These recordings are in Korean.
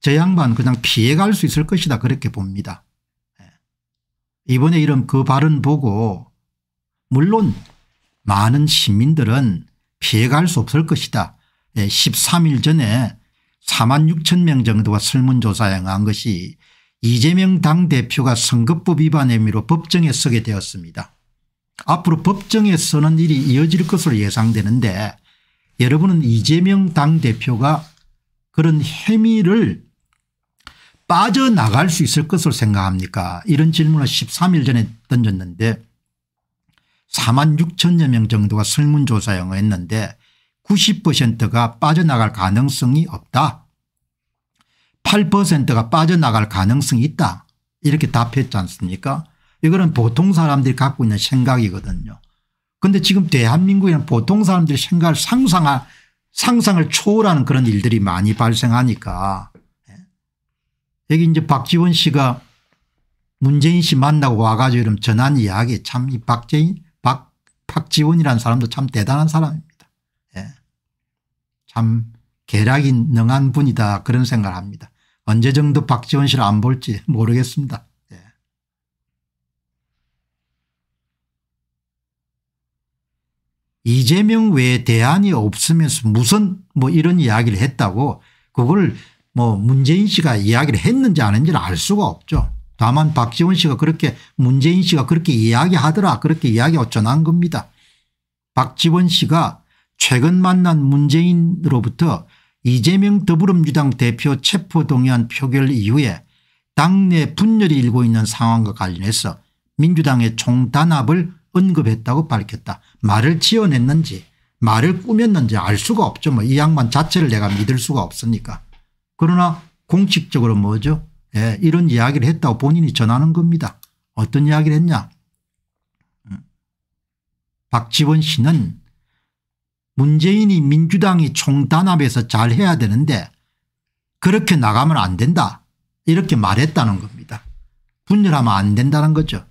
저 양반 그냥 피해갈 수 있을 것이다 그렇게 봅니다. 예. 이번에 이런 그 발언 보고 물론 많은 시민들은 피해갈 수 없을 것이다. 13일 예, 전에 4만 6천 명 정도가 설문조사에 응한 것이 이재명 당대표가 선거법 위반 혐의로 법정에 서게 되었습니다. 앞으로 법정에 서는 일이 이어질 것으로 예상되는데 여러분은 이재명 당대표가 그런 혐의를 빠져나갈 수 있을 것을 생각합니까 이런 질문을 13일 전에 던졌는데 4만 6천여 명 정도가 설문조사에 응했는데 90%가 빠져나갈 가능성이 없다 8%가 빠져나갈 가능성이 있다 이렇게 답했지 않습니까 이거는 보통 사람들이 갖고 있는 생각이거든요 그런데 지금 대한민국에는 보통 사람들이 생각을 상상할 상상을 초월하는 그런 일들이 많이 발생하니까 여기 이제 박지원 씨가 문재인 씨 만나고 와가지고 이런 전한 이야기 참 이 박재인 박 박지원이라는 사람도 참 대단한 사람입니다. 예. 참 계략이 능한 분이다 그런 생각을 합니다. 언제 정도 박지원 씨를 안 볼지 모르겠습니다. 예. 이재명 외에 대안이 없으면서 무슨 뭐 이런 이야기를 했다고 그걸 뭐 문재인 씨가 이야기를 했는지 안 했는지는 알 수가 없죠. 다만 박지원 씨가 그렇게 문재인 씨가 그렇게 이야기하더라 그렇게 이야기가 전한 겁니다. 박지원 씨가 최근 만난 문재인으로부터 이재명 더불어민주당 대표 체포동의안 표결 이후에 당내 분열이 일고 있는 상황과 관련해서 민주당의 총단합을 언급했다고 밝혔다. 말을 지어냈는지 말을 꾸몄는지 알 수가 없죠. 뭐 이 양반 자체를 내가 믿을 수가 없으니까. 그러나 공식적으로 뭐죠 예, 이런 이야기를 했다고 본인이 전하는 겁니다. 어떤 이야기를 했냐 음. 박지원 씨는 문재인이 민주당이 총단합에서 잘해야 되는데 그렇게 나가면 안 된다 이렇게 말했다는 겁니다. 분열하면 안 된다는 거죠.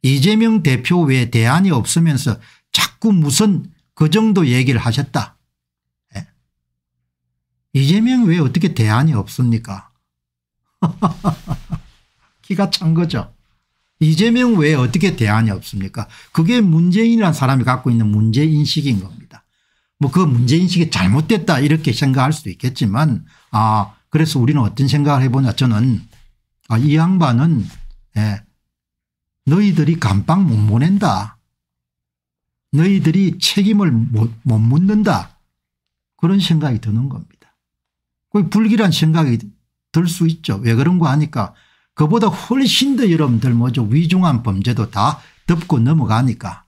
이재명 대표 외에 대안이 없으면서 자꾸 무슨 그 정도 얘기를 하셨다. 이재명 외에 어떻게 대안이 없습니까? 기가 찬 거죠. 이재명 외에 어떻게 대안이 없습니까? 그게 문재인이라는 사람이 갖고 있는 문제인식인 겁니다. 뭐 그 문제인식이 잘못됐다 이렇게 생각할 수도 있겠지만 아 그래서 우리는 어떤 생각을 해보냐 저는 아, 이 양반은 예, 너희들이 감방 못 보낸다. 너희들이 책임을 못, 못 묻는다. 그런 생각이 드는 겁니다. 그 불길한 생각이 들 수 있죠. 왜 그런 거 하니까 그보다 훨씬 더 여러분들 뭐죠 위중한 범죄도 다 덮고 넘어가니까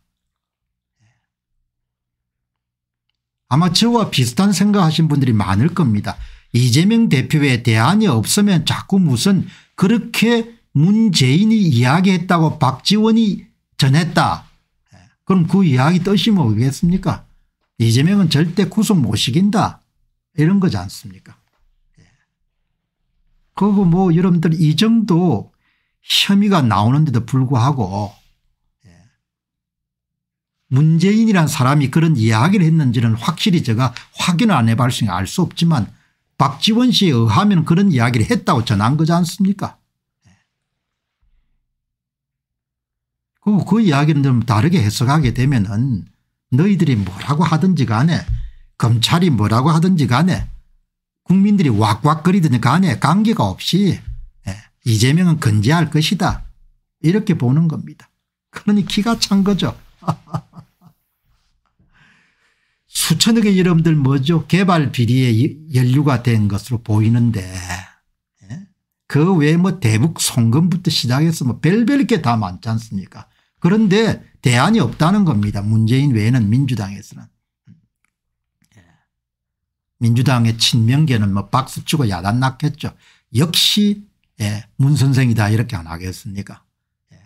아마 저와 비슷한 생각하신 분들이 많을 겁니다. 이재명 대표의 대안이 없으면 자꾸 무슨 그렇게 문재인이 이야기했다고 박지원이 전했다. 그럼 그 이야기 뜻이 뭐겠습니까 이재명은 절대 구속 못 시킨다 이런 거지 않습니까 그거뭐 여러분들 이정도 혐의가 나오는데도 불구하고 예. 문재인이란 사람이 그런 이야기를 했는지는 확실히 제가 확인을 안 해봤으니알 수 없지만 박지원 씨에 의하면 그런 이야기를 했다고 전한 거지 않습니까 예. 그, 그 이야기는 좀 다르게 해석하게 되면 은 너희들이 뭐라고 하든지 간에 검찰이 뭐라고 하든지 간에 국민들이 왁왁거리든 간에 관계가 없이 예, 이재명은 건재할 것이다 이렇게 보는 겁니다. 그러니 기가 찬 거죠. 수천억의 여러분들 뭐죠 개발 비리에 연루가 된 것으로 보이는데 예? 그 외에 뭐 대북 송금부터 시작해서 뭐 별별 게 다 많지 않습니까 그런데 대안이 없다는 겁니다 문재인 외에는 민주당에서는 민주당의 친명계는 뭐 박수치고 야단 났겠죠. 역시 예, 문 선생이다 이렇게 안 하겠습니까 예.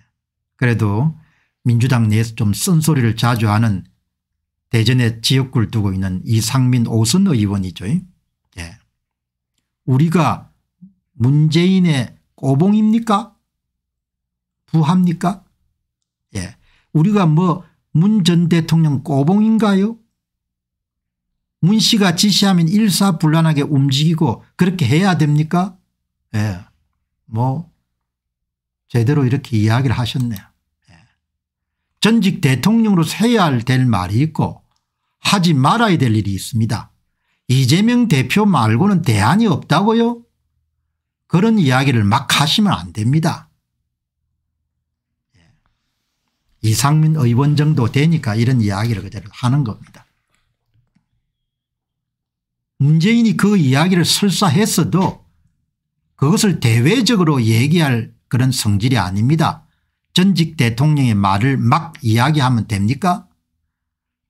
그래도 민주당 내에서 좀 쓴소리를 자주 하는 대전에 지역구를 두고 있는 이상민 오선 의원이죠. 예. 우리가 문재인의 꼬봉입니까 부합니까 예. 우리가 뭐 문 전 대통령 꼬봉인가요 문 씨가 지시하면 일사불란하게 움직이고 그렇게 해야 됩니까? 예. 뭐 제대로 이렇게 이야기를 하셨네요. 예. 전직 대통령으로서 해야 될 말이 있고 하지 말아야 될 일이 있습니다. 이재명 대표 말고는 대안이 없다고요? 그런 이야기를 막 하시면 안 됩니다. 예. 이상민 의원 정도 되니까 이런 이야기를 그대로 하는 겁니다. 문재인이 그 이야기를 설사했어도 그것을 대외적으로 얘기할 그런 성질이 아닙니다. 전직 대통령의 말을 막 이야기하면 됩니까?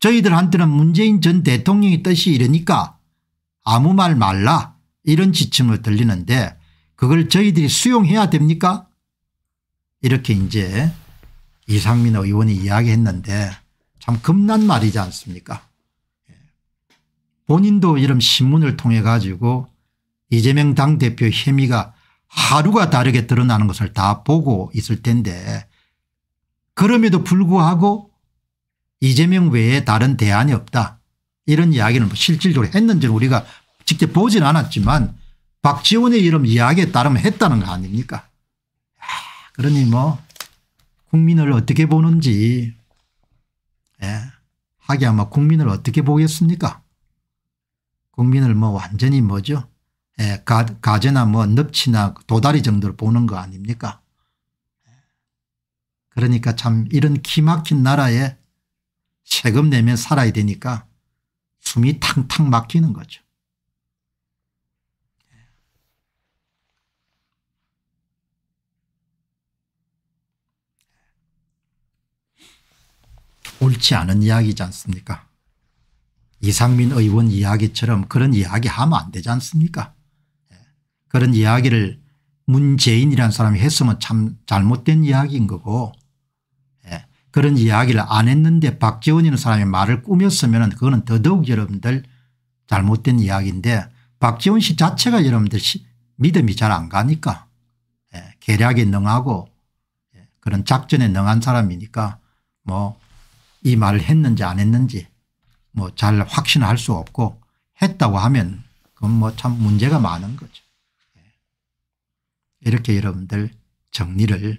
저희들한테는 문재인 전 대통령의 뜻이 이러니까 아무 말 말라 이런 지침을 들리는데 그걸 저희들이 수용해야 됩니까? 이렇게 이제 이상민 의원이 이야기했는데 참 겁난 말이지 않습니까? 본인도 이런 신문을 통해 가지고 이재명 당대표 혐의가 하루가 다르게 드러나는 것을 다 보고 있을 텐데 그럼에도 불구하고 이재명 외에 다른 대안이 없다 이런 이야기는 뭐 실질적으로 했는지는 우리가 직접 보진 않았지만 박지원의 이름 이야기에 따르면 했다는 거 아닙니까 그러니 뭐 국민을 어떻게 보는지 예. 하기 아마 국민을 어떻게 보겠습니까 국민을 뭐 완전히 뭐죠 예, 가, 가재나 뭐 넙치나 도다리 정도로 보는 거 아닙니까 그러니까 참 이런 기막힌 나라에 세금 내면 살아야 되니까 숨이 탕탕 막히는 거죠. 예. 옳지 않은 이야기지 않습니까 이상민 의원 이야기처럼 그런 이야기 하면 안 되지 않습니까 예. 그런 이야기를 문재인이라는 사람이 했으면 참 잘못된 이야기인 거고 예. 그런 이야기를 안 했는데 박지원이라는 사람이 말을 꾸몄으면 그거는 더더욱 여러분들 잘못된 이야기인데 박지원 씨 자체가 여러분들 믿음이 잘 안 가니까 예. 계략에 능하고 그런 작전에 능한 사람이니까 뭐 이 말을 했는지 안 했는지 뭐잘 확신할 수 없고 했다고 하면 그건 뭐 참 문제가 많은 거죠. 예. 이렇게 여러분들 정리를